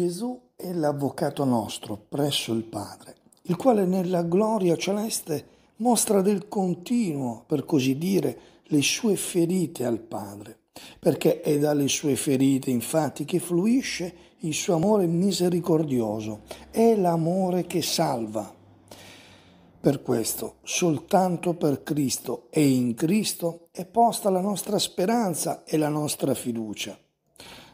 Gesù è l'avvocato nostro presso il Padre, il quale nella gloria celeste mostra del continuo, per così dire, le sue ferite al Padre, perché è dalle sue ferite infatti che fluisce il suo amore misericordioso, è l'amore che salva. Per questo, soltanto per Cristo e in Cristo è posta la nostra speranza e la nostra fiducia.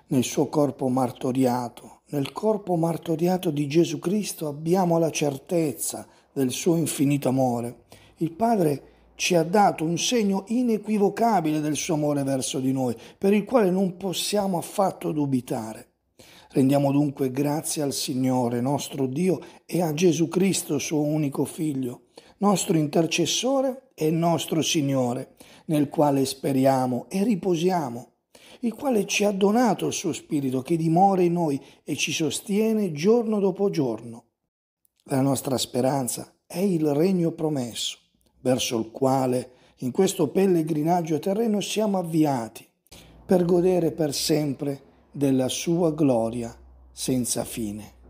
Nel suo corpo martoriato, nel corpo martoriato di Gesù Cristo abbiamo la certezza del suo infinito amore. Il Padre ci ha dato un segno inequivocabile del suo amore verso di noi, per il quale non possiamo affatto dubitare. Rendiamo dunque grazie al Signore nostro Dio e a Gesù Cristo, suo unico Figlio, nostro intercessore e nostro Signore, nel quale speriamo e riposiamo il quale ci ha donato il suo Spirito che dimora in noi e ci sostiene giorno dopo giorno. La nostra speranza è il regno promesso, verso il quale in questo pellegrinaggio terreno siamo avviati, per godere per sempre della sua gloria senza fine.